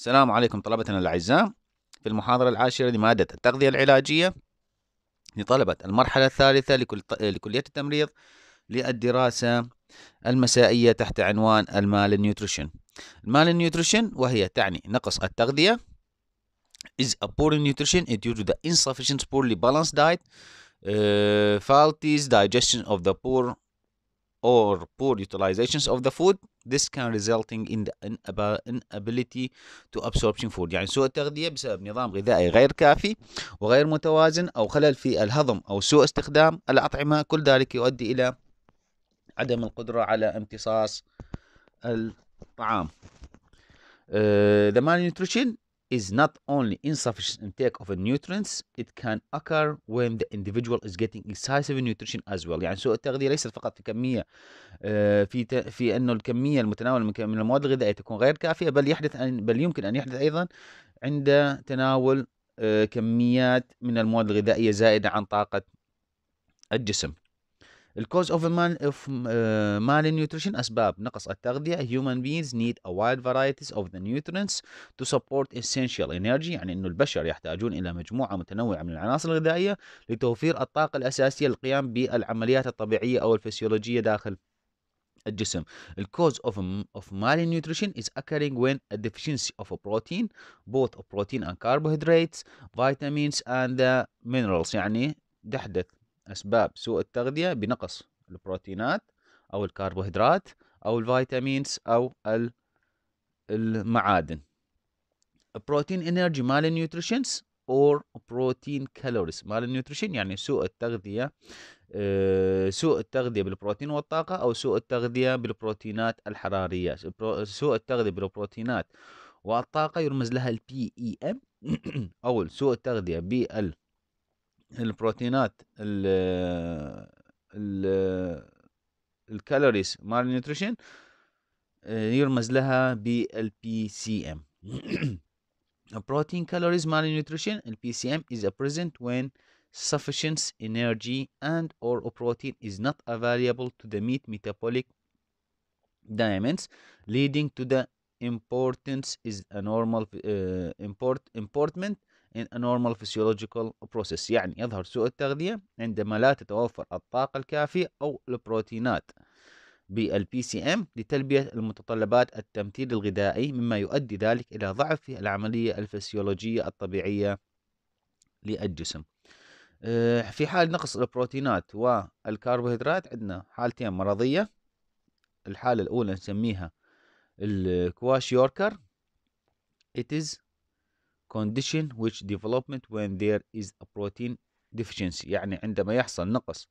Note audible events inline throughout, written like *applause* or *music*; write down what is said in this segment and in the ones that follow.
السلام عليكم طلبتنا الأعزاء في المحاضرة العاشرة لمادة التغذية العلاجية لطلبة المرحلة الثالثة لكل لكلية التمريض للدراسة المسائية تحت عنوان المال نيوتريشن المال نيوتريشن وهي تعني نقص التغذية is a poor nutrition due to the insufficient poorly balanced diet uh, faulty digestion of the poor or poor utilizations of the food this can resulting in the inability to absorption food يعني سوء التغذية بسبب نظام غذائي غير كافي وغير متوازن أو خلل في الهضم أو سوء استخدام الأطعمة كل ذلك يؤدي إلى عدم القدرة على امتصاص الطعام uh, the malnutrition is not only insufficient intake of nutrients it can occur when the individual is getting excessive nutrition as well يعني سوء التغذية ليست فقط في كمية آه، في في انه الكمية المتناولة من المواد الغذائية تكون غير كافية بل يحدث بل يمكن ان يحدث ايضا عند تناول آه، كميات من المواد الغذائية زائدة عن طاقة الجسم الكوز اوف اوف مال نيوتريشن اسباب نقص التغذيه هيومن بينز نيد ا وايد فرايتيز اوف ذا نيوترينتس تو سبورت اسينشال انرجي يعني انه البشر يحتاجون الى مجموعه متنوعه من العناصر الغذائيه لتوفير الطاقه الاساسيه للقيام بالعمليات الطبيعيه او الفسيولوجيه داخل الجسم ال cause of of malnutrition is occurring when a deficiency of a protein both protein and carbohydrates vitamins and the uh, minerals يعني تحدث أسباب سوء التغذية بنقص البروتينات أو الكربوهيدرات أو الفيتامينز أو المعادن بروتين انرجي مال النيوتريشنز اور بروتين كالوريز مال النيوتريشن يعني سوء التغذية آه، سوء التغذية بالبروتين والطاقة أو سوء التغذية بالبروتينات الحرارية سوء التغذية بالبروتينات والطاقة يرمز لها البي اي ام أو سوء التغذية بال البروتينات ال ال الكالوريز مال النيوتريشن يرمز لها بالبي سي ام protein calories malnutrition (PCM) is present when sufficient energy and or protein is not available to the meat metabolic diamonds leading to the importance is a normal uh, import importment in a normal physiological process يعني يظهر سوء التغذية عندما لا تتوفر الطاقة الكافية أو البروتينات بال PCM لتلبية المتطلبات التمثيل الغذائي مما يؤدي ذلك إلى ضعف العملية الفسيولوجية الطبيعية للجسم آه، في حال نقص البروتينات والكربوهيدرات عندنا حالتين مرضية الحالة الأولى نسميها الكواش يوركر it is condition which development when there is a protein deficiency يعني عندما يحصل نقص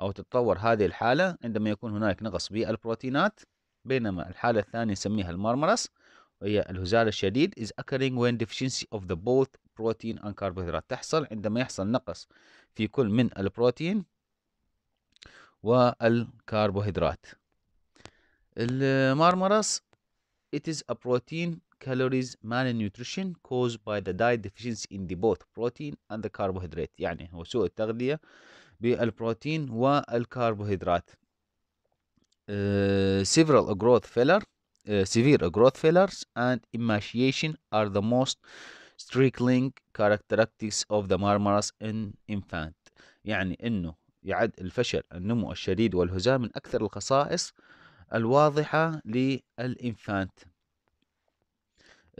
أو تتطور هذه الحالة عندما يكون هناك نقص بالبروتينات بينما الحالة الثانية نسميها المرمرس وهي الهزال الشديد is occurring when deficiency of the both protein and carbohydrate تحصل عندما يحصل نقص في كل من البروتين والكربوهيدرات المرمرس it is a protein calories malnutrition caused by the diet deficiency in the both protein and the carbohydrate يعني هو سوء التغذية بالبروتين والكربوهيدرات uh, several growth failure uh, severe growth failures and emaciation are the most striking characteristics of the marmoras in infant يعني انه يعد الفشل النمو الشديد والهزام من اكثر الخصائص الواضحة للإنفانت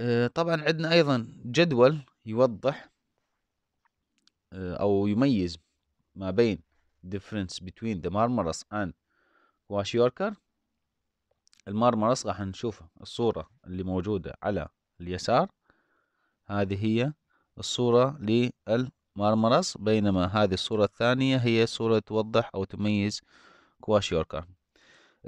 آه، طبعا عندنا أيضا جدول يوضح آه، أو يميز ما بين difference between the marmaras and kwashiorkor المارمرس راح نشوف الصورة اللي موجودة على اليسار هذه هي الصورة للمارمرس بينما هذه الصورة الثانية هي صورة توضح أو تميز kwashiorkor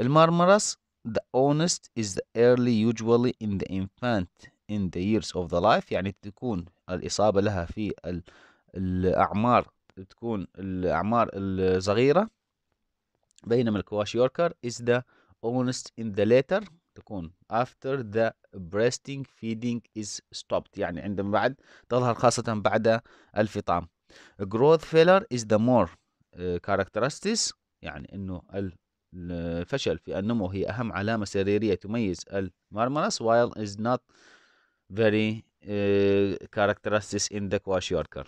المارمرس the honest is the early usually in the infant in the years of the life يعني تكون الإصابة لها في الأعمار تكون الأعمار الصغيرة بينما الكواشيوركر is the honest in the later تكون after the breasting feeding is stopped يعني عندما بعد تظهر خاصة بعد الفطام growth failure is the more آه، characteristics يعني انه الفشل في النمو هي اهم علامة سريرية تميز المرمرس while is not very uh, characteristics in the kwashiorkor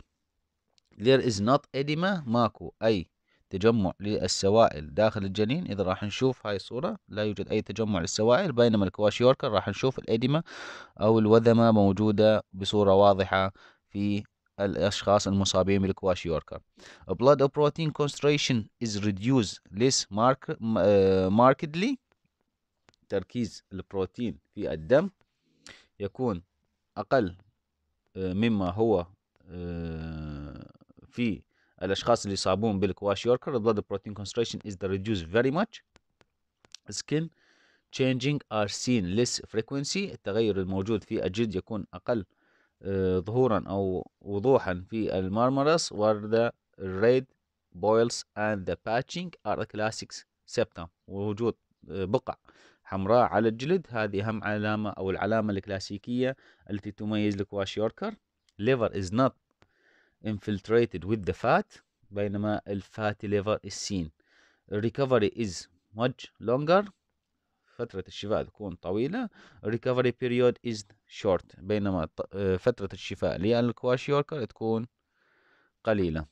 there is not edema ماكو أي تجمع للسوائل داخل الجنين إذا راح نشوف هاي الصورة لا يوجد أي تجمع للسوائل بينما الكواشيوركر راح نشوف الإدمة أو الوذمة موجودة بصورة واضحة في الأشخاص المصابين بالكواشيوركر blood or protein concentration is reduced less mark, uh, markedly تركيز البروتين في الدم يكون أقل مما هو في الأشخاص اللي يصابون بالكواش يوركر blood protein concentration is reduced very much skin changing are seen less frequency التغير الموجود في الجلد يكون أقل ظهورا أو وضوحا في المرمرس where the red boils and the patching are the classic septum ووجود بقع حمراء على الجلد هذه اهم علامة أو العلامة الكلاسيكية التي تميز الكواش يوركر liver is not infiltrated with the fat بينما الفاتي liver is seen recovery is much longer فترة الشفاء تكون طويلة recovery period is short بينما آه، فترة الشفاء للكواش يوركر تكون قليلة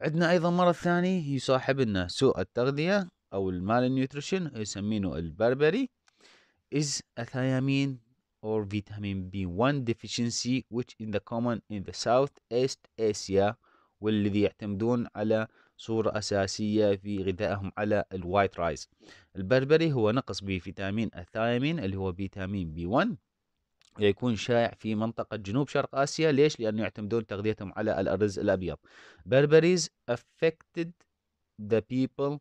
عندنا أيضا مرض ثاني يصاحبنا سوء التغذية او المال نيوتريشن يسمينه البربري is a thiamine or vitamin B1 deficiency which is the common in the Southeast Asia والذي يعتمدون على صورة أساسية في غذائهم على الوايت رايز البربري هو نقص بفيتامين الثايمين اللي هو فيتامين بي 1 يكون شائع في منطقة جنوب شرق آسيا ليش؟ لأنه يعتمدون تغذيتهم على الأرز الأبيض بربريز affected the people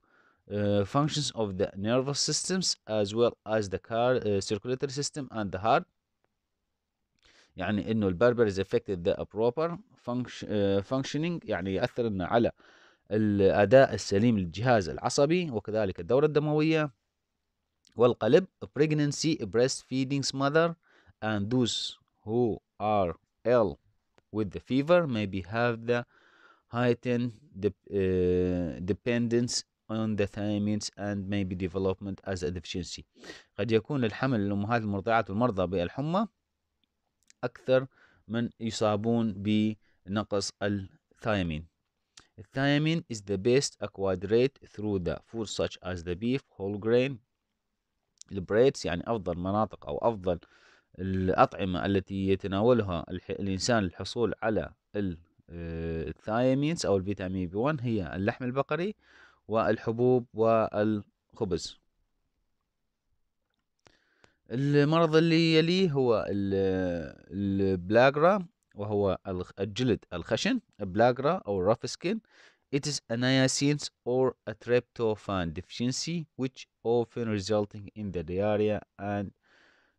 Uh, functions of the nervous systems as well as the car, uh, circulatory system and the heart يعني انه البربر is affected the proper function, uh, functioning يعني يأثر على الاداء السليم للجهاز العصبي وكذلك الدورة الدموية والقلب pregnancy breastfeeding mother and those who are ill with the fever maybe have the heightened de uh, dependence on the thymines and maybe development as a deficiency قد يكون الحمل للأمهات المرضعات والمرضى بالحمى أكثر من يصابون بنقص الثايمين الثايمين is the best acquired through the food such as the beef, whole grain, البريتس يعني أفضل مناطق أو أفضل الأطعمة التي يتناولها الإنسان للحصول على آه، الثايمينز أو الفيتامين بي 1 هي اللحم البقري والحبوب والخبز المرض اللي يليه هو البلاغرا وهو الجلد الخشن بلاغرا أو rough skin It is a niacin or a tryptophan deficiency which often resulting in the diarrhea and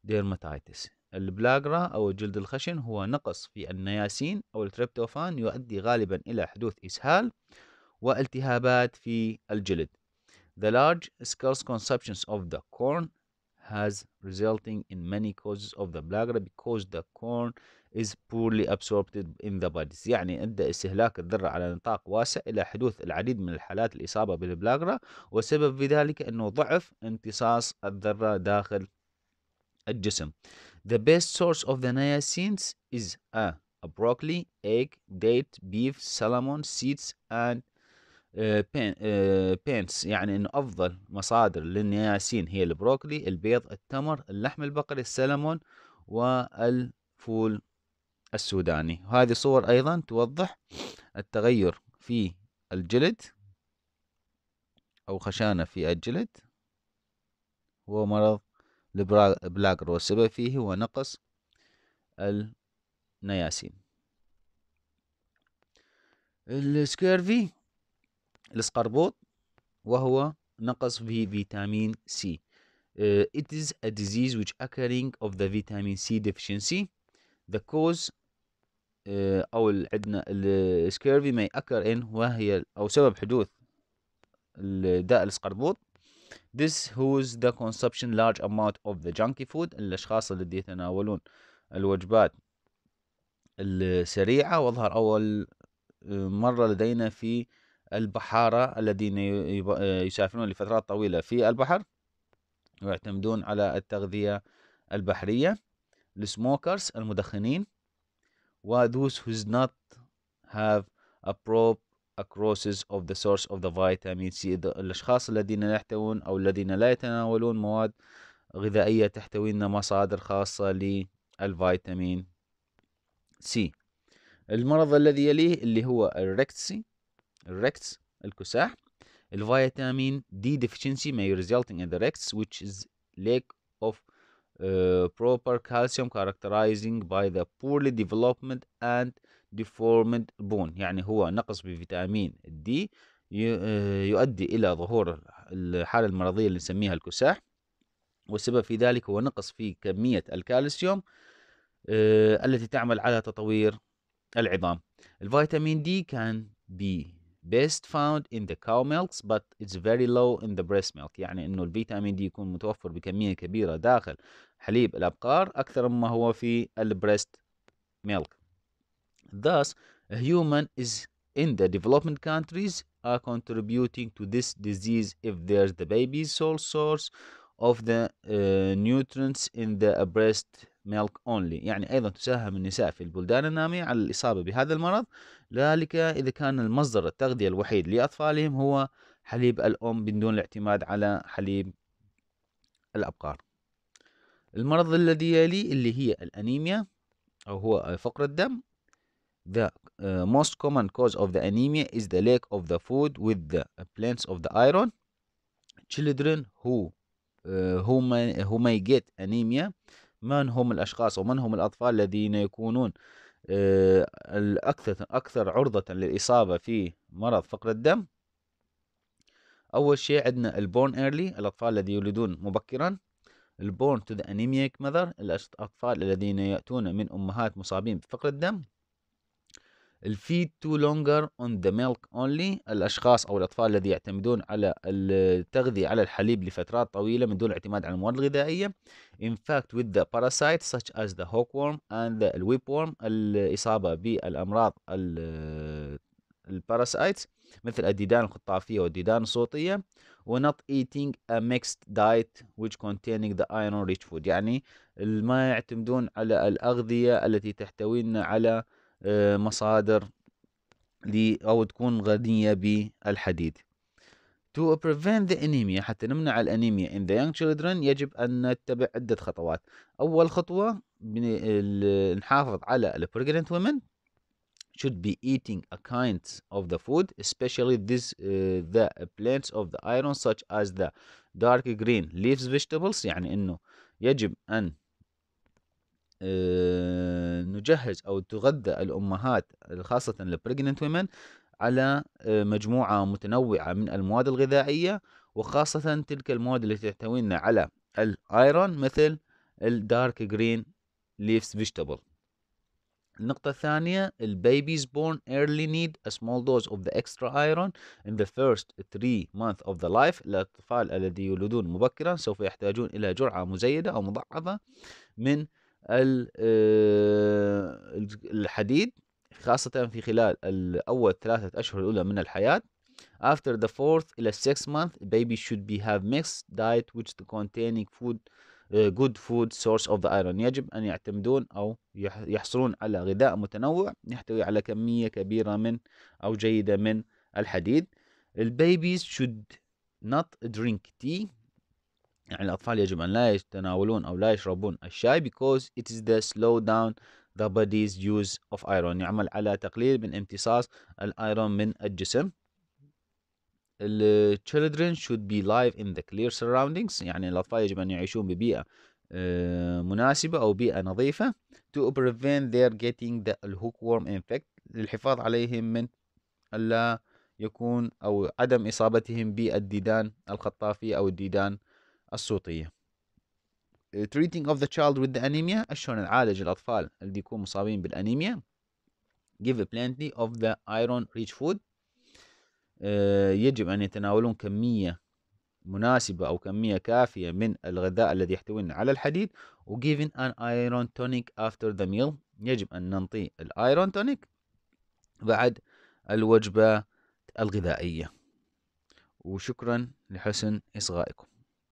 dermatitis. البلاغرا أو الجلد الخشن هو نقص في النياسين أو التريبتوفان يؤدي غالبا إلى حدوث إسهال والتهابات في الجلد. The large scarce consumption of the corn has resulting in many causes of the blackra because the corn is poorly absorbed in the body. يعني أدى استهلاك الذرة على نطاق واسع إلى حدوث العديد من الحالات الإصابة بالبلاغرا وسبب في ذلك أنه ضعف امتصاص الذرة داخل الجسم The best source of the niacins is a broccoli, egg, date, beef, salmon, seeds and آه، بينس آه، يعني انه افضل مصادر للنياسين هي البروكلي البيض التمر اللحم البقري السلمون والفول السوداني وهذه صور ايضا توضح التغير في الجلد او خشانه في الجلد هو مرض البلاغر والسبب فيه هو نقص النياسين السكيرفي الاسقربوط وهو نقص في فيتامين سي Uh, it is a disease which occurring of the vitamin C deficiency. The cause uh, أو عندنا السكيرفي may occur in وهي أو سبب حدوث داء الاسقربوط. This who's the consumption large amount of the junky food الأشخاص الذي يتناولون الوجبات السريعة وظهر أول مرة لدينا في البحارة الذين يسافرون لفترات طويلة في البحر ويعتمدون على التغذية البحرية السموكرز المدخنين و those who do not have a probe across of the source of the vitamin C الأشخاص الذين لا يحتوون أو الذين لا يتناولون مواد غذائية تحتوي مصادر خاصة للفيتامين سي المرض الذي يليه اللي هو الريكتسي الركتس الكساح الفيتامين دي deficiency may result in the rects which is lack of uh, proper calcium characterizing by the poorly development and deformed bone يعني هو نقص بفيتامين D آه، يؤدي إلى ظهور الحالة المرضية اللي نسميها الكساح والسبب في ذلك هو نقص في كمية الكالسيوم آه، التي تعمل على تطوير العظام الفيتامين دي كان بي best found in the cow milks but it's very low in the breast milk يعني انه الفيتامين دي يكون متوفر بكمية كبيرة داخل حليب الابقار اكثر مما هو في البريست milk thus a human is in the development countries are contributing to this disease if there's the baby's sole source of the uh, nutrients in the breast ميلك اونلي يعني ايضا تساهم النساء في البلدان الناميه على الاصابه بهذا المرض ذلك اذا كان المصدر التغذيه الوحيد لاطفالهم هو حليب الام بدون الاعتماد على حليب الابقار المرض الذي يلي اللي هي الانيميا او هو فقر الدم The uh, most common cause of the anemia is the lack of the food with the plants of the iron. Children who uh, who may who may get anemia من هم الأشخاص ومن هم الأطفال الذين يكونون آه، الأكثر أكثر عرضة للإصابة في مرض فقر الدم أول شيء عندنا البورن ايرلي الأطفال الذين يولدون مبكرا البورن تو ذا انيميك مذر الأطفال الذين يأتون من أمهات مصابين بفقر الدم الفيد تو لونجر اون ذا ميلك اونلي الاشخاص او الاطفال الذي يعتمدون على التغذيه على الحليب لفترات طويله من دون الاعتماد على المواد الغذائيه infect with the parasites such as the hookworm and the whipworm الاصابه بالامراض الباراسايت *hesitation* مثل الديدان الخطافيه والديدان الصوتيه not eating a mixed diet which containing the iron rich food يعني ما يعتمدون على الاغذيه التي تحتوينا على مصادر أو تكون غنية بالحديد To prevent the anemia حتى نمنع الأنيميا in the young children يجب أن نتبع عدة خطوات أول خطوة نحافظ على ال pregnant women should be eating a kind of the food especially this uh, the plants of the iron such as the dark green leaves vegetables يعني أنه يجب أن آه، نجهز او تغذى الامهات خاصه البريجننت ويمن على آه، مجموعه متنوعه من المواد الغذائيه وخاصه تلك المواد اللي تحتوينا على الايرون مثل الدارك جرين ليفز فيجيتابل النقطة الثانية البيبيز born early need a small dose of the extra iron in the first three months of the life الأطفال الذي يولدون مبكرا سوف يحتاجون إلى جرعة مزيدة أو مضاعفة من آه، الحديد خاصة في خلال الأول ثلاثة أشهر الأولى من الحياة After the fourth إلى six month baby should be have mixed diet which containing food آه، good food source of the iron يجب أن يعتمدون أو يحصلون على غذاء متنوع يحتوي على كمية كبيرة من أو جيدة من الحديد البيبيز should not drink tea يعني الأطفال يجب أن لا يتناولون أو لا يشربون الشاي because it is the slow down the body's use of iron يعمل على تقليل من امتصاص الايرون من الجسم children should be live in the clear surroundings يعني الأطفال يجب أن يعيشون ببيئة آه، مناسبة أو بيئة نظيفة to prevent their getting the hookworm infect للحفاظ عليهم من ألا يكون أو عدم إصابتهم بالديدان الخطافي أو الديدان الصوتية uh, treating of the child with the anemia شلون نعالج الأطفال اللي يكون مصابين بالأنيميا give plenty of the iron rich food uh, يجب أن يتناولون كمية مناسبة أو كمية كافية من الغذاء الذي يحتوي على الحديد و giving an iron tonic after the meal يجب أن ننطي الايرون تونيك بعد الوجبة الغذائية وشكرا لحسن إصغائكم